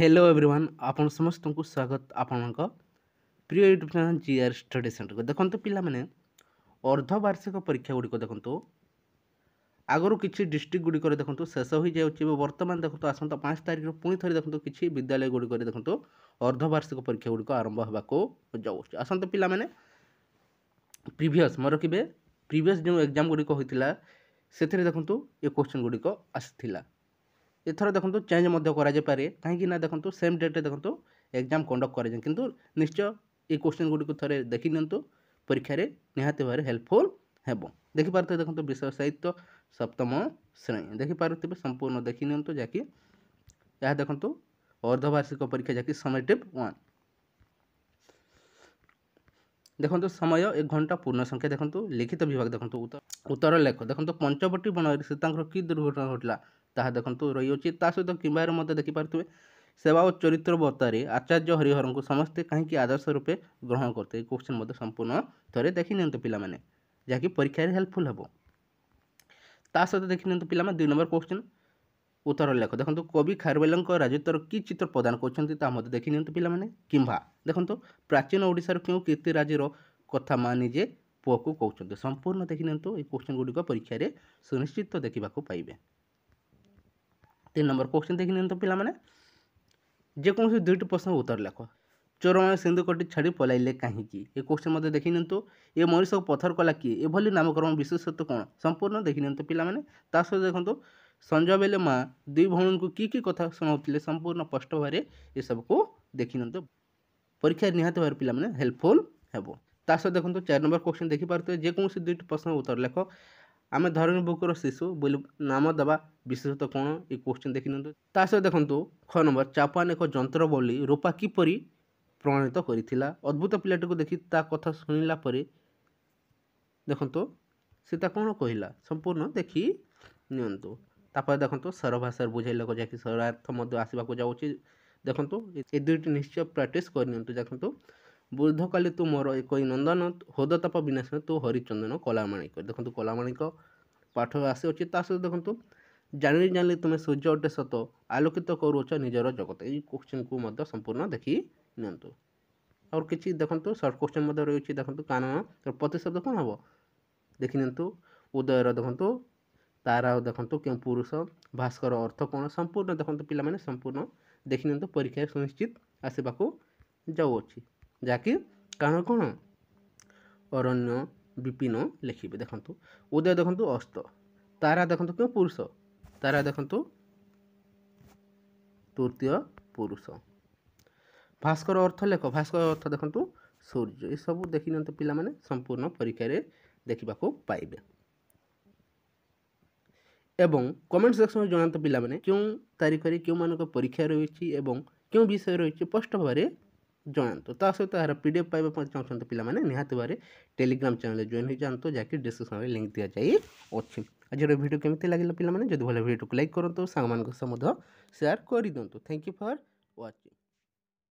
hello everyone आपन समस्त को स्वागत आपण प्रिय YouTube channel G R study centre को देखते पाने अर्धवार्षिक परीक्षा गुड़िक देखो आगर कि डिस्ट्रिक्ट गुड़िक देखो शेष हो जाए बर्तमान देखो आसंत पांच तारीख पुणी थे देखो किसी विद्यालय गुड़िक देखो अर्धवार्षिक परीक्षा गुड़िक आरंभ हो जाऊँ आसत पाने प्रिभस मैं रखिए प्रिभस जो एग्जाम गुड़िक होता से देखो ये क्वेश्चन गुड़िक आ ଏଥର ଦେଖନ୍ତୁ ଚେଞ୍ଜ ମଧ୍ୟ କରାଯାଇପାରେ କାହିଁକି ନା ଦେଖନ୍ତୁ ସେମ୍ ଡେଟ୍ରେ ଦେଖନ୍ତୁ ଏକ୍ଜାମ୍ କଣ୍ଡକ୍ଟ କରାଯାଏ କିନ୍ତୁ ନିଶ୍ଚୟ ଏ କୋଶ୍ଚିନ୍ ଗୁଡ଼ିକୁ ଥରେ ଦେଖି ନିଅନ୍ତୁ ପରୀକ୍ଷାରେ ନିହାତି ଭାବରେ ହେଲ୍ପଫୁଲ୍ ହେବ ଦେଖିପାରୁଥିବେ ଦେଖନ୍ତୁ ବିଷୟ ସାହିତ୍ୟ ସପ୍ତମ ଶ୍ରେଣୀ ଦେଖିପାରୁଥିବେ ସମ୍ପୂର୍ଣ୍ଣ ଦେଖି ନିଅନ୍ତୁ ଯାହାକି ଏହା ଦେଖନ୍ତୁ ଅର୍ଦ୍ଧବାର୍ଷିକ ପରୀକ୍ଷା ଯାହାକି ସମେଟିଭ୍ ୱାନ୍ ଦେଖନ୍ତୁ ସମୟ ଏକ ଘଣ୍ଟା ପୂର୍ଣ୍ଣ ସଂଖ୍ୟା ଦେଖନ୍ତୁ ଲିଖିତ ବିଭାଗ ଦେଖନ୍ତୁ ଉତ୍ତର ଲେଖ ଦେଖନ୍ତୁ ପଞ୍ଚବଟୀ ବନରେ ସୀତାଙ୍କର କି ଦୁର୍ଘଟଣା ଘଟିଲା ତାହା ଦେଖନ୍ତୁ ରହିଅଛି ତା ସହିତ କିମ୍ବାର ମଧ୍ୟ ଦେଖିପାରୁଥିବେ ସେବା ଓ ଚରିତ୍ରବତାରେ ଆଚାର୍ଯ୍ୟ ହରିହରଙ୍କୁ ସମସ୍ତେ କାହିଁକି ଆଦର୍ଶ ରୂପେ ଗ୍ରହଣ କରିତେ ଏଇ କୋଶ୍ଚିନ୍ ମଧ୍ୟ ସମ୍ପୂର୍ଣ୍ଣ ଥରେ ଦେଖିନିଅନ୍ତୁ ପିଲାମାନେ ଯାହାକି ପରୀକ୍ଷାରେ ହେଲ୍ପଫୁଲ୍ ହେବ ତା ସହିତ ଦେଖିନିଅନ୍ତୁ ପିଲାମାନେ ଦୁଇ ନମ୍ବର କୋଶ୍ଚିନ୍ ଉତ୍ତର ଲେଖ ଦେଖନ୍ତୁ କବି ଖାରବେଲଙ୍କ ରାଜତ୍ୱର କି ଚିତ୍ର ପ୍ରଦାନ କରୁଛନ୍ତି ତାହା ମଧ୍ୟ ଦେଖି ନିଅନ୍ତୁ ପିଲାମାନେ କିମ୍ବା ଦେଖନ୍ତୁ ପ୍ରାଚୀନ ଓଡ଼ିଶାର କେଉଁ କୀର୍ତ୍ତି ରାଜିର କଥା ମା ନିଜେ ପୁଅକୁ କହୁଛନ୍ତି ସମ୍ପୂର୍ଣ୍ଣ ଦେଖି ନିଅନ୍ତୁ ଏହି କୋଶ୍ଚିନ୍ ଗୁଡ଼ିକ ପରୀକ୍ଷାରେ ସୁନିଶ୍ଚିତ ଦେଖିବାକୁ ପାଇବେ ତିନି ନମ୍ବର କୋଶ୍ଚିନ୍ ଦେଖି ନିଅନ୍ତୁ ପିଲାମାନେ ଯେକୌଣସି ଦୁଇଟି ପ୍ରଶ୍ନର ଉତ୍ତର ଲେଖ ଚୋରମାନେ ସିନ୍ଧୁକଟି ଛାଡ଼ି ପଳାଇଲେ କାହିଁକି ଏ କୋଶ୍ଚିନ୍ ମଧ୍ୟ ଦେଖି ନିଅନ୍ତୁ ଏ ମଣିଷକୁ ପଥର କଲା କିଏ ଏଭଳି ନାମକରଣ ବିଶେଷତ୍ୱ କ'ଣ ସମ୍ପୂର୍ଣ୍ଣ ଦେଖି ନିଅନ୍ତୁ ପିଲାମାନେ ତା ସହିତ ଦେଖନ୍ତୁ ସଞ୍ଜ ବେଲେ ମା ଦୁଇ ଭଉଣୀଙ୍କୁ କି କି କଥା ଶୁଣାଉଥିଲେ ସମ୍ପୂର୍ଣ୍ଣ ସ୍ପଷ୍ଟ ଭାବରେ ଏସବୁକୁ ଦେଖିନିଅନ୍ତୁ ପରୀକ୍ଷାରେ ନିହାତି ଭାବରେ ପିଲାମାନେ ହେଲ୍ପଫୁଲ୍ ହେବ ତା ସହିତ ଦେଖନ୍ତୁ ଚାରି ନମ୍ବର କ୍ୱେଶ୍ଚିନ୍ ଦେଖିପାରୁଥିବେ ଯେକୌଣସି ଦୁଇଟି ପ୍ରଶ୍ନର ଉତ୍ତର ଲେଖ ଆମେ ଧରଣୀ ବୁକ୍ର ଶିଶୁ ବୋଲି ନାମ ଦେବା ବିଶେଷତଃ କ'ଣ ଏ କ୍ୱେଶ୍ଚିନ୍ ଦେଖିନିଅନ୍ତୁ ତା ସହିତ ଦେଖନ୍ତୁ ଛଅ ନମ୍ବର ଚାପାନ ଏକ ଯନ୍ତ୍ର ବୋଲି ରୂପା କିପରି ପ୍ରମାଣିତ କରିଥିଲା ଅଦ୍ଭୁତ ପିଲାଟିକୁ ଦେଖି ତା କଥା ଶୁଣିଲା ପରେ ଦେଖନ୍ତୁ ସେ ତା କ'ଣ କହିଲା ସମ୍ପୂର୍ଣ୍ଣ ଦେଖି ନିଅନ୍ତୁ ତାପରେ ଦେଖନ୍ତୁ ସରଭାଷାରେ ବୁଝେଇବାକୁ ଯାହାକି ସରାର୍ଥ ମଧ୍ୟ ଆସିବାକୁ ଯାଉଛି ଦେଖନ୍ତୁ ଏ ଦୁଇଟି ନିଶ୍ଚୟ ପ୍ରାକ୍ଟିସ୍ କରିନିଅନ୍ତୁ ଦେଖନ୍ତୁ ବୃଦ୍ଧକାଲି ତୁ ମୋର ଏକଇ ନନ୍ଦନ ହୃଦତାପ ବିନାଶ ତୁ ହରିଚନ୍ଦନ କଳାମାଣିକ ଦେଖନ୍ତୁ କଳାମାଣିକ ପାଠ ଆସିଅଛି ତା ସହିତ ଦେଖନ୍ତୁ ଜାଣିଲି ଜାଣିଲି ତୁମେ ସୂର୍ଯ୍ୟ ଅଟେ ସତ ଆଲୋକିତ କରୁଅଛ ନିଜର ଜଗତ ଏଇ କୋଶ୍ଚିନ୍କୁ ମଧ୍ୟ ସମ୍ପୂର୍ଣ୍ଣ ଦେଖି ନିଅନ୍ତୁ ଆଉ କିଛି ଦେଖନ୍ତୁ ସର୍ଟ କୋଶ୍ଚିନ୍ ମଧ୍ୟ ରହିଛି ଦେଖନ୍ତୁ କାରଣ ପ୍ରତିଶବ୍ଦ କ'ଣ ହେବ ଦେଖିନିଅନ୍ତୁ ଉଦୟର ଦେଖନ୍ତୁ ତାର ଆଉ ଦେଖନ୍ତୁ କେଉଁ ପୁରୁଷ ଭାସ୍କର ଅର୍ଥ କ'ଣ ସମ୍ପୂର୍ଣ୍ଣ ଦେଖନ୍ତୁ ପିଲାମାନେ ସମ୍ପୂର୍ଣ୍ଣ ଦେଖିନିଅନ୍ତୁ ପରୀକ୍ଷାରେ ସୁନିଶ୍ଚିତ ଆସିବାକୁ ଯାଉଅଛି ଯାହାକି କାରଣ କ'ଣ ଅରଣ୍ୟ ବିପିନ ଲେଖିବେ ଦେଖନ୍ତୁ ଉଦୟ ଦେଖନ୍ତୁ ଅସ୍ତ ତାରା ଦେଖନ୍ତୁ କେଉଁ ପୁରୁଷ ତାରା ଦେଖନ୍ତୁ ତୃତୀୟ ପୁରୁଷ ଭାସ୍କର ଅର୍ଥ ଲେଖ ଭାସ୍କର ଅର୍ଥ ଦେଖନ୍ତୁ ସୂର୍ଯ୍ୟ ଏସବୁ ଦେଖିନିଅନ୍ତୁ ପିଲାମାନେ ସମ୍ପୂର୍ଣ୍ଣ ପରୀକ୍ଷାରେ ଦେଖିବାକୁ ପାଇବେ ଏବଂ କମେଣ୍ଟ ସେକ୍ସନରେ ଜଣାନ୍ତୁ ପିଲାମାନେ କେଉଁ ତାରିଖରେ କେଉଁମାନଙ୍କ ପରୀକ୍ଷା ରହିଛି ଏବଂ କେଉଁ ବିଷୟ ରହିଛି ସ୍ପଷ୍ଟ ଭାବରେ ଜଣାନ୍ତୁ ତା ସହିତ ଏହାର ପି ଡି ଏଫ୍ ପାଇବା ପାଇଁ ଚାହୁଁଛନ୍ତି ପିଲାମାନେ ନିହାତି ଭାବରେ ଟେଲିଗ୍ରାମ ଚ୍ୟାନେଲରେ ଜଏନ୍ ହୋଇଯାଆନ୍ତୁ ଯାହାକି ଡିସ୍କ୍ରିପ୍ସନରେ ଲିଙ୍କ୍ ଦିଆଯାଇଅଛି ଆଜିର ଭିଡ଼ିଓ କେମିତି ଲାଗିଲା ପିଲାମାନେ ଯଦି ଭଲ ଭିଡ଼ିଓକୁ ଲାଇକ୍ କରନ୍ତୁ ସାଙ୍ଗମାନଙ୍କ ସହ ମଧ୍ୟ ସେୟାର କରିଦିଅନ୍ତୁ ଥ୍ୟାଙ୍କ ୟୁ ଫର୍ ୱାଚିଂ